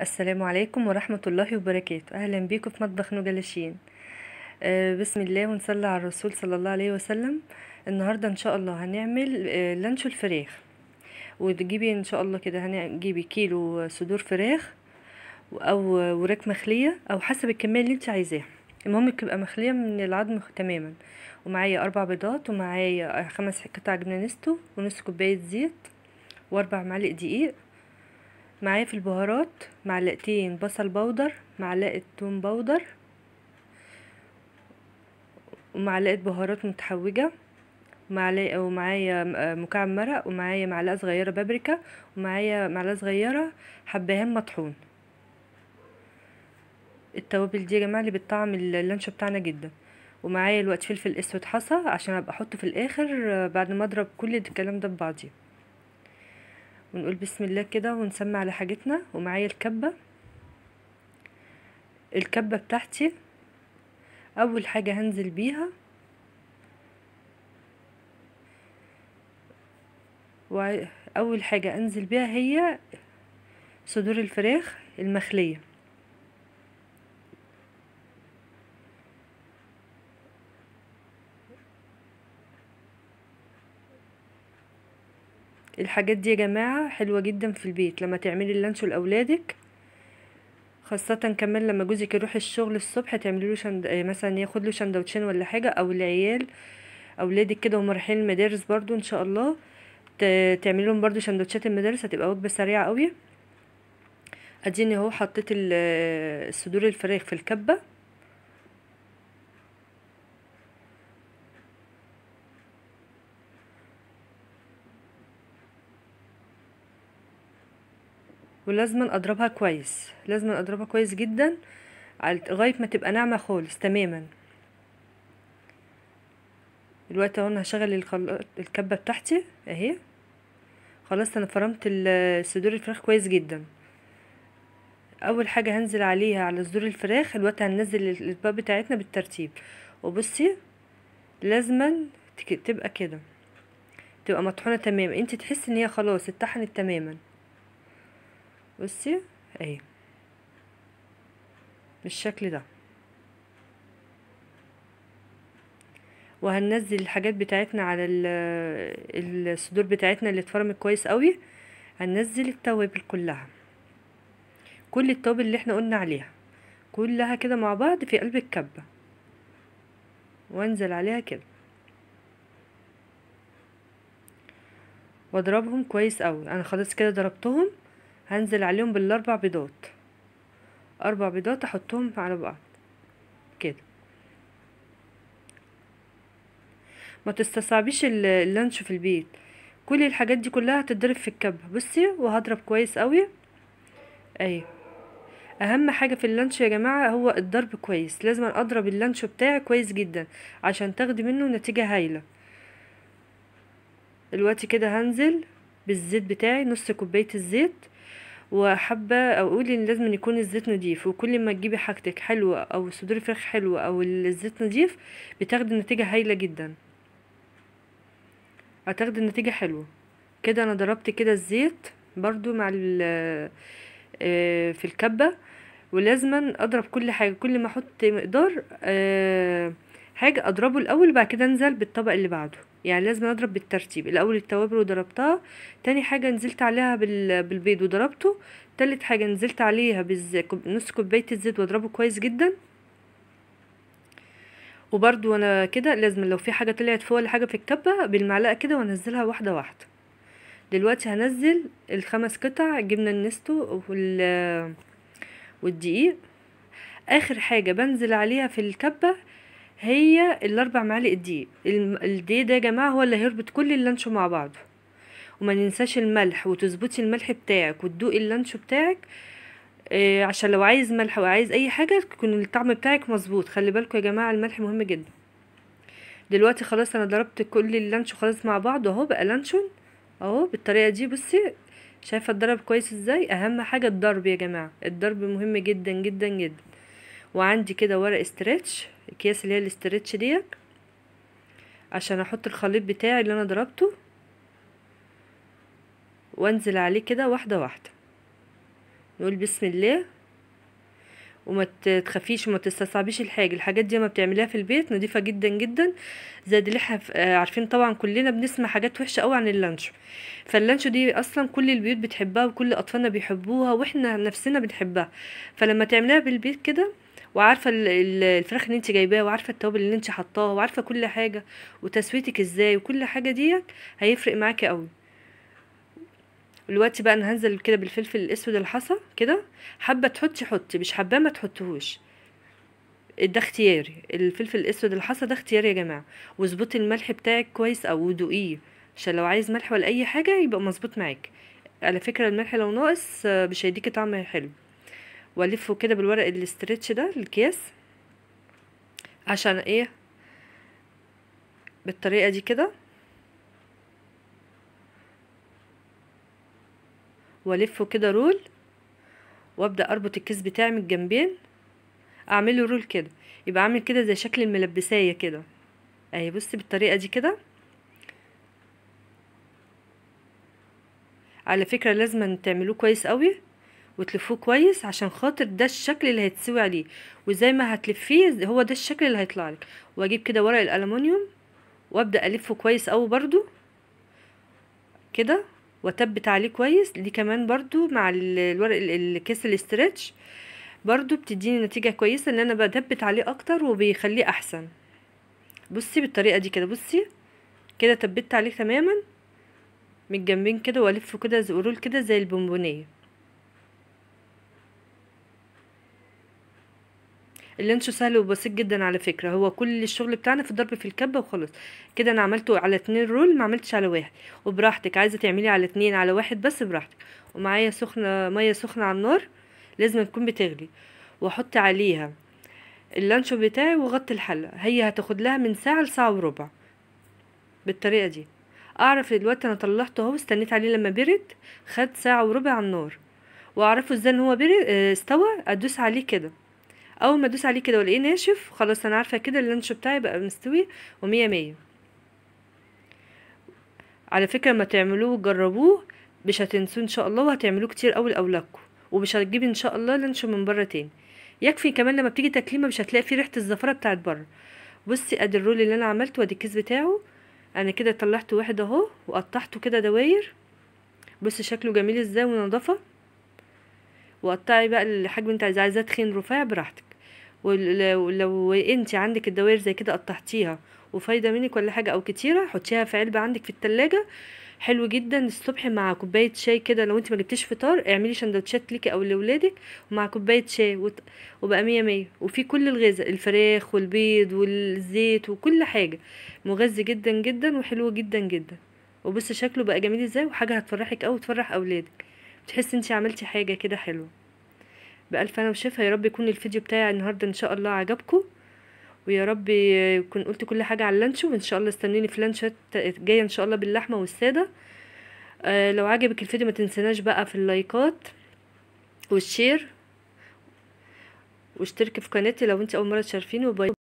السلام عليكم ورحمة الله وبركاته أهلا بكم في مطبخ نجلشين آه، بسم الله ونصلي على الرسول صلى الله عليه وسلم النهاردة إن شاء الله هنعمل لانشو آه، الفراخ وتجيبي إن شاء الله كده هنجيبي كيلو صدور فراخ أو وراك مخلية أو حسب الكمية اللي انت عايزاها المهم تبقى مخلية من العظم تماما ومعايا أربع بيضات ومعايا خمس قطع جبنة نستو ونص كوباية زيت وأربع معالق دقيق معايا في البهارات معلقتين بصل بودر معلقة توم بودر ومعلقة بهارات متحوجة معلقة ومعايا آه، مكعب مرق ومعايا معلقة صغيرة بابريكا ومعايا معلقة صغيرة حبهان مطحون التوابل دي يا جماعة اللي بتطعم اللانش بتاعنا جدا ومعايا الوقت فلفل اسود حصى عشان ابقى احطه في الاخر آه، بعد ما اضرب كل الكلام ده ببعضيه ونقول بسم الله كده ونسمي على حاجتنا ومعايا الكبة الكبة بتاعتي أول حاجة هنزل بيها وأول حاجة أنزل بيها هي صدور الفراخ المخلية الحاجات دي يا جماعة حلوة جدا في البيت لما تعملي اللانشو لأولادك خاصة كمان لما جوزك يروح الشغل الصبح تعملي له شند... آه، مثلا ياخد له شندوتشين ولا حاجة أو العيال أولادك كده ومرحين رايحين المدارس برضو إن شاء الله ت... تعملي لهم برضو شندوتشات المدارس هتبقى وجبة سريعة قوي اديني اهو حطيت آه، صدور الفراخ في الكبة ولازم اضربها كويس لازم اضربها كويس جدا لغايه ما تبقى ناعمه خالص تماما دلوقتي اهو انا هشغل الكبه بتاعتي اهي خلاص انا فرمت صدور الفراخ كويس جدا اول حاجه هنزل عليها على صدور الفراخ دلوقتي هننزل الاطباق بتاعتنا بالترتيب وبصي لازما تبقى كده تبقى مطحونه تماما انت تحسي ان هي خلاص اتطحنت تماما بصي اهي بالشكل ده وهننزل الحاجات بتاعتنا على الصدور بتاعتنا اللي اتفرمت كويس قوي هننزل التوابل كلها كل التوابل اللي احنا قلنا عليها كلها كده مع بعض في قلب الكبة وانزل عليها كده واضربهم كويس قوي انا خلاص كده ضربتهم هنزل عليهم بالاربع بيضات اربع بيضات احطهم على بعض كده ما تستصعبيش اللانش في البيت كل الحاجات دي كلها هتتضرب في الكبه بصي وهضرب كويس قوي ايوه اهم حاجه في اللانش يا جماعه هو الضرب كويس لازم اضرب اللانش بتاعي كويس جدا عشان تاخدي منه نتيجه هايله دلوقتي كده هنزل بالزيت بتاعي نص كوبايه الزيت وحابه اقول ان لازم يكون الزيت نضيف وكل ما تجيبي حاجتك حلوه او صدور الفراخ حلوه او الزيت نضيف بتاخدي نتيجه هايله جدا هتاخدي نتيجه حلوه كده انا ضربت كده الزيت برضو مع آه، في الكبه ولازما اضرب كل حاجه كل ما احط مقدار آه هاجي اضربه الاول بعد كده انزل بالطبق اللي بعده يعني لازم اضرب بالترتيب الاول التوابل وضربتها تاني حاجه نزلت عليها بالبيض وضربته تالت حاجه نزلت عليها نص كوبايه الزيت واضربه كويس جدا وبرده وانا كده لازم لو في حاجه طلعت فوق ولا حاجه في الكبه بالمعلقه كده وانزلها واحده واحده دلوقتي هنزل الخمس قطع جبنه النستو وال والدقيق اخر حاجه بنزل عليها في الكبه هي الاربع معالق الدقيق الدقيق ده يا جماعه هو اللي هيربط كل اللانشو مع بعضه وما ننساش الملح وتظبطي الملح بتاعك وتدوقي اللانشو بتاعك إيه عشان لو عايز ملح وعايز اي حاجه يكون الطعم بتاعك مظبوط خلي بالكم يا جماعه الملح مهم جدا دلوقتي خلاص انا ضربت كل اللانشو خلاص مع بعض اهو بقى لانشون اهو بالطريقه دي بصي شايفه اتضرب كويس ازاي اهم حاجه الضرب يا جماعه الضرب مهم جدا جدا جدا وعندي كده ورق استرتش الاكياس اللي هي الاسترتش ديت عشان احط الخليط بتاعي اللي انا ضربته وانزل عليه كده واحده واحده نقول بسم الله وما تخافيش وما تستصعبيش الحاجه الحاجات دي ما بتعمليها في البيت نضيفه جدا جدا زي دليحه آه، عارفين طبعا كلنا بنسمع حاجات وحشه قوي عن اللانشو فاللانشو دي اصلا كل البيوت بتحبها وكل اطفالنا بيحبوها واحنا نفسنا بنحبها فلما تعمليها بالبيت كده وعارفه الفراخ اللي انت جايباها وعارفه التوابل اللي انت حطاها وعارفه كل حاجه وتسويتك ازاي وكل حاجه ديت هيفرق معاكي قوي دلوقتي بقى انا هنزل كده بالفلفل الاسود الحصى كده حابه تحطي حطي مش حباه ما تحطهوش ده اختياري الفلفل الاسود الحصى ده اختياري يا جماعه واظبطي الملح بتاعك كويس او ودوقيه عشان لو عايز ملح ولا اي حاجه يبقى مظبوط معاك على فكره الملح لو ناقص مش هيديكي طعم حلو والفه كده بالورق الاسترتش ده الكيس عشان ايه بالطريقه دي كده والفه كده رول وابدا اربط الكيس بتاعي من الجنبين اعمله رول كده يبقى عامل كده زي شكل الملبسايه كده اهي بصي بالطريقه دي كده على فكره لازم تعملوه كويس قوي وتلفوه كويس عشان خاطر ده الشكل اللي هيتسوي عليه وزي ما هتلفيه هو ده الشكل اللي هيطلع لك واجيب كده ورق الالومنيوم وابدا الفه كويس قوي برضو كده واتبت عليه كويس دي كمان برضو مع الورق الكيس الاسترتش برضو بتديني نتيجة كويسة ان انا بثبت عليه اكتر وبيخليه احسن بصي بالطريقة دي كده بصي كده تبت عليه تماما من الجنبين كده والفه كده زي كده زي البونبونيه اللانشو سهل وبسيط جدا على فكره هو كل الشغل بتاعنا في الضرب في الكبه وخلاص كده انا عملته على اتنين رول ما عملتش على واحد وبراحتك عايزه تعملي على اتنين على واحد بس براحتك ومعايا سخنه ميه سخنه على النار لازم تكون بتغلي واحط عليها اللانشو بتاعي وغطي الحله هي هتاخد لها من ساعه لساعه وربع بالطريقه دي اعرف دلوقتي انا طلعته اهو استنيت عليه لما برد خد ساعه وربع على النار واعرفه ازاي ان هو برد آه، استوى ادوس عليه كده اول ما ادوس عليه كده والاقيه ناشف خلاص انا عارفه كده اللانش بتاعي بقى مستوي ومية مية على فكره ما تعملوه وجربوه مش هتنسوه ان شاء الله وهتعملوه كتير قوي لاولادكم ومش هتجيبي ان شاء الله لانش من بره تاني يكفي كمان لما بتيجي تكليمه مش هتلاقي فيه ريحه الزفره بتاعت بره بصي ادي الرول اللي انا عملته وادي الكيس بتاعه انا كده طلعت واحد اهو وقطعته كده دواير بصي شكله جميل ازاي ونضافه وقطعي بقى الحجم انت عايزاه تخين رفيع براحتك ولو انت عندك الدوائر زي كده قطعتيها وفايده منك ولا حاجه او كتيره حطيها في علبه عندك في التلاجة حلو جدا الصبح مع كوبايه شاي كده لو انت ما جبتيش فطار اعملي سندوتشات ليكي او لاولادك مع كوبايه شاي وت... وبقى مية مية وفي كل الغذاء الفراخ والبيض والزيت وكل حاجه مغذي جدا جدا وحلو جدا جدا وبصي شكله بقى جميل ازاي وحاجه هتفرحك او تفرح اولادك بتحسي انت عملتي حاجه كده حلوه بألف أنا وشفا يا رب يكون الفيديو بتاعي النهاردة إن شاء الله عجبكم ويا رب يكون قلت كل حاجة على اللانشو وإن شاء الله استنيني في لانشات جاية إن شاء الله باللحمة والسادة آه لو عجبك الفيديو ما تنسناش بقى في اللايكات والشير واشتركي في قناتي لو انت أول مرة تشارفيني وباي